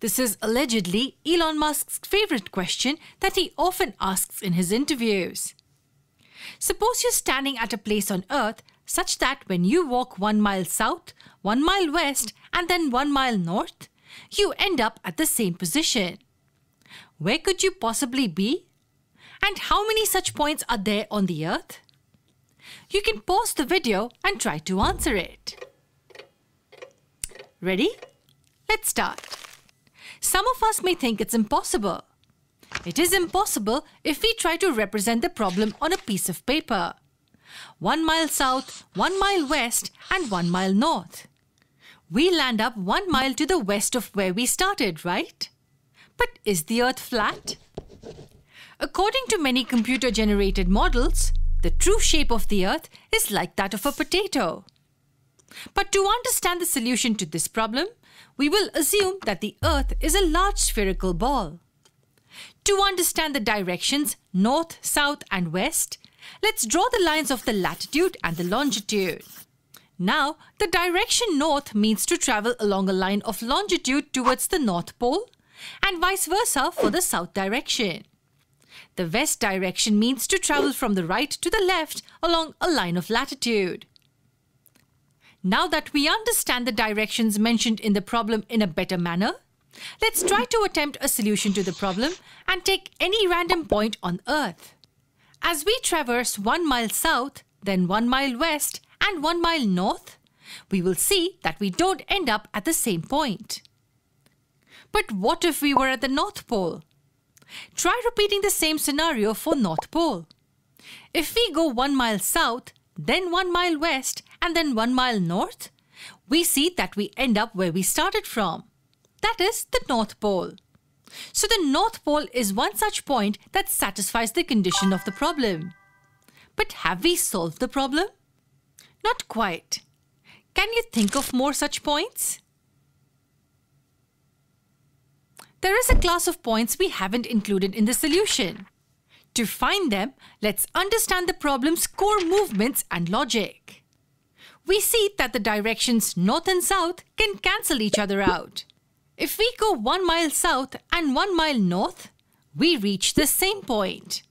This is allegedly Elon Musk's favorite question that he often asks in his interviews. Suppose you're standing at a place on Earth such that when you walk one mile south, one mile west, and then one mile north, you end up at the same position. Where could you possibly be? And how many such points are there on the Earth? You can pause the video and try to answer it. Ready? Let's start. Some of us may think it's impossible. It is impossible if we try to represent the problem on a piece of paper. One mile south, one mile west, and one mile north. We land up one mile to the west of where we started, right? But is the Earth flat? According to many computer generated models, the true shape of the Earth is like that of a potato. But to understand the solution to this problem, we will assume that the Earth is a large spherical ball. To understand the directions north, south and west, let's draw the lines of the latitude and the longitude. Now, the direction north means to travel along a line of longitude towards the North Pole and vice versa for the south direction. The west direction means to travel from the right to the left along a line of latitude. Now that we understand the directions mentioned in the problem in a better manner, let's try to attempt a solution to the problem and take any random point on Earth. As we traverse one mile south, then one mile west, and one mile north, we will see that we don't end up at the same point. But what if we were at the North Pole? Try repeating the same scenario for North Pole. If we go one mile south, then one mile west, and then one mile north, we see that we end up where we started from. That is the North Pole. So the North Pole is one such point that satisfies the condition of the problem. But have we solved the problem? Not quite. Can you think of more such points? There is a class of points we haven't included in the solution. To find them, let's understand the problem's core movements and logic. We see that the directions north and south can cancel each other out. If we go one mile south and one mile north, we reach the same point.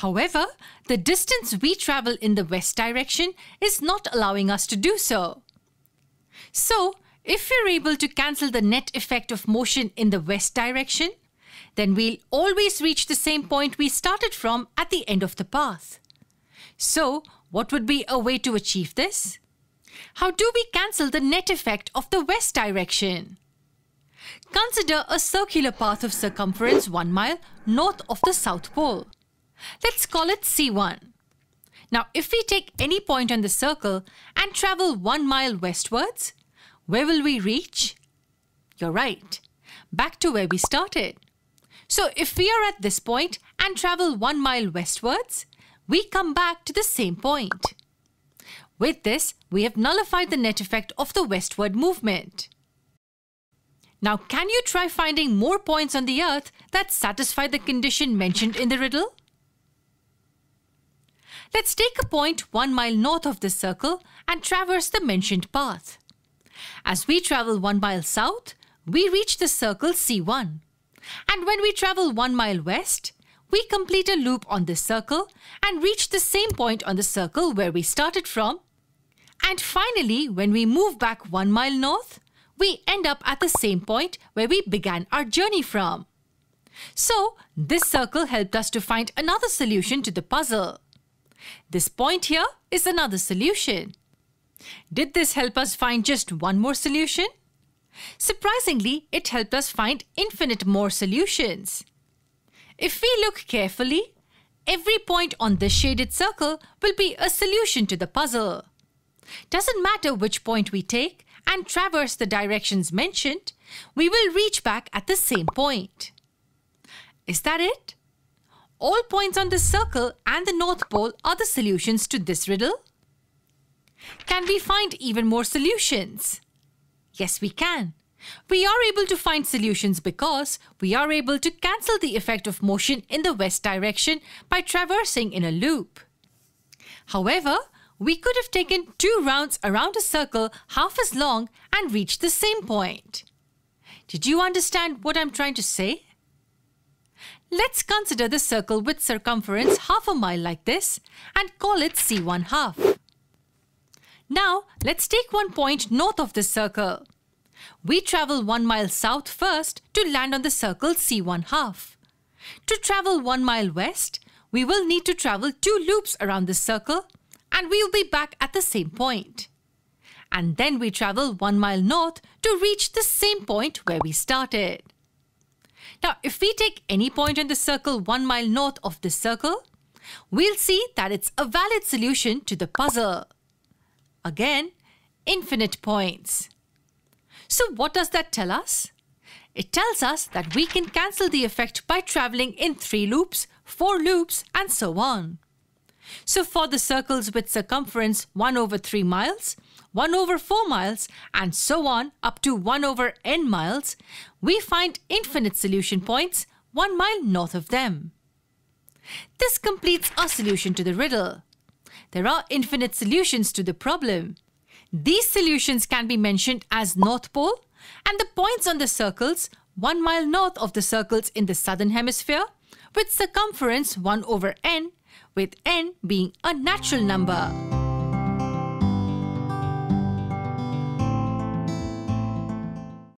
However, the distance we travel in the west direction is not allowing us to do so. So, if we're able to cancel the net effect of motion in the west direction, then we'll always reach the same point we started from at the end of the path. So, what would be a way to achieve this? How do we cancel the net effect of the west direction? Consider a circular path of circumference 1 mile north of the South Pole. Let's call it C1. Now, if we take any point on the circle and travel 1 mile westwards, where will we reach? You're right, back to where we started. So if we are at this point and travel one mile westwards, we come back to the same point. With this, we have nullified the net effect of the westward movement. Now, can you try finding more points on the Earth that satisfy the condition mentioned in the riddle? Let's take a point one mile north of this circle and traverse the mentioned path. As we travel one mile south, we reach the circle C1. And when we travel one mile west, we complete a loop on this circle and reach the same point on the circle where we started from. And finally, when we move back one mile north, we end up at the same point where we began our journey from. So, this circle helped us to find another solution to the puzzle. This point here is another solution. Did this help us find just one more solution? Surprisingly, it helped us find infinite more solutions. If we look carefully, every point on this shaded circle will be a solution to the puzzle. Doesn't matter which point we take and traverse the directions mentioned, we will reach back at the same point. Is that it? All points on the circle and the North Pole are the solutions to this riddle. Can we find even more solutions? Yes, we can. We are able to find solutions because we are able to cancel the effect of motion in the west direction by traversing in a loop. However, we could have taken two rounds around a circle half as long and reached the same point. Did you understand what I'm trying to say? Let's consider the circle with circumference half a mile like this and call it C1 half. Now, let's take one point north of this circle. We travel one mile south first to land on the circle C1 half. To travel one mile west, we will need to travel two loops around the circle and we will be back at the same point. And then we travel one mile north to reach the same point where we started. Now, if we take any point in the circle one mile north of this circle, we'll see that it's a valid solution to the puzzle. Again, infinite points. So what does that tell us? It tells us that we can cancel the effect by travelling in 3 loops, 4 loops and so on. So for the circles with circumference 1 over 3 miles, 1 over 4 miles and so on up to 1 over n miles, we find infinite solution points 1 mile north of them. This completes our solution to the riddle. There are infinite solutions to the problem. These solutions can be mentioned as North Pole and the points on the circles 1 mile north of the circles in the southern hemisphere with circumference 1 over n with n being a natural number.